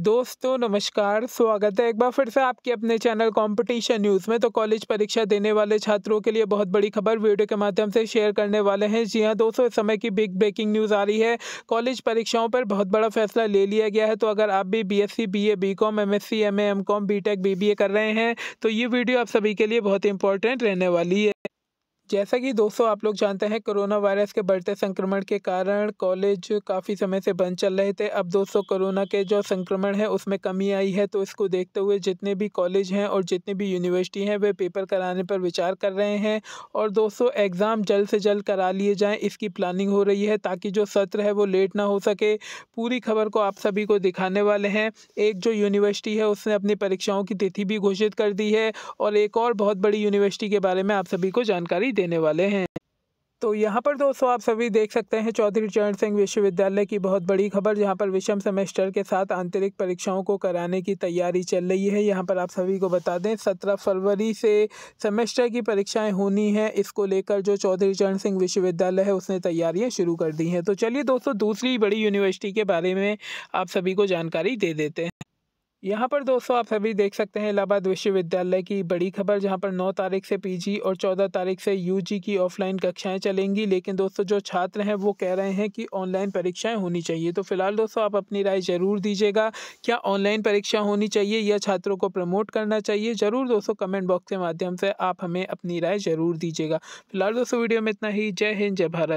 दोस्तों नमस्कार स्वागत है एक बार फिर से आपके अपने चैनल कंपटीशन न्यूज़ में तो कॉलेज परीक्षा देने वाले छात्रों के लिए बहुत बड़ी खबर वीडियो के माध्यम से शेयर करने वाले हैं जी हां दोस्तों इस समय की बिग ब्रेकिंग न्यूज़ आ रही है कॉलेज परीक्षाओं पर बहुत बड़ा फैसला ले लिया गया है तो अगर आप भी B S C B A B com M S C M A M com B tech B B A कर रहे हैं तो ये वीडियो आप सभी के लिए बहुत इंपॉर्टेंट रहने वाली है जैसा कि दोस्तों आप लोग जानते हैं कोरोना वायरस के बढ़ते संक्रमण के कारण कॉलेज काफ़ी समय से बंद चल रहे थे अब दोस्तों कोरोना के जो संक्रमण है उसमें कमी आई है तो इसको देखते हुए जितने भी कॉलेज हैं और जितने भी यूनिवर्सिटी हैं वे पेपर कराने पर विचार कर रहे हैं और दोस्तों एग्ज़ाम जल्द से जल्द करा लिए जाएँ इसकी प्लानिंग हो रही है ताकि जो सत्र है वो लेट ना हो सके पूरी खबर को आप सभी को दिखाने वाले हैं एक जो यूनिवर्सिटी है उसने अपनी परीक्षाओं की तिथि भी घोषित कर दी है और एक और बहुत बड़ी यूनिवर्सिटी के बारे में आप सभी को जानकारी देने वाले हैं तो यहाँ पर दोस्तों आप सभी देख सकते हैं चौधरी चरण सिंह विश्वविद्यालय की बहुत बड़ी खबर जहाँ पर विषम सेमेस्टर के साथ आंतरिक परीक्षाओं को कराने की तैयारी चल रही है यहाँ पर आप सभी को बता दें सत्रह फरवरी से सेमेस्टर की परीक्षाएं होनी है इसको लेकर जो चौधरी चरण सिंह विश्वविद्यालय है उसने तैयारियाँ शुरू कर दी हैं तो चलिए दोस्तों दूसरी बड़ी यूनिवर्सिटी के बारे में आप सभी को जानकारी दे देते हैं यहाँ पर दोस्तों आप सभी देख सकते हैं इलाहाबाद विश्वविद्यालय की बड़ी खबर जहाँ पर 9 तारीख से पीजी और 14 तारीख से यूजी की ऑफलाइन कक्षाएं चलेंगी लेकिन दोस्तों जो छात्र हैं वो कह रहे हैं कि ऑनलाइन परीक्षाएं होनी चाहिए तो फिलहाल दोस्तों आप अपनी राय ज़रूर दीजिएगा क्या ऑनलाइन परीक्षा होनी चाहिए या छात्रों को प्रमोट करना चाहिए ज़रूर दोस्तों कमेंट बॉक्स के माध्यम से आप हमें अपनी राय ज़रूर दीजिएगा फिलहाल दोस्तों वीडियो में इतना ही जय हिंद जय भारत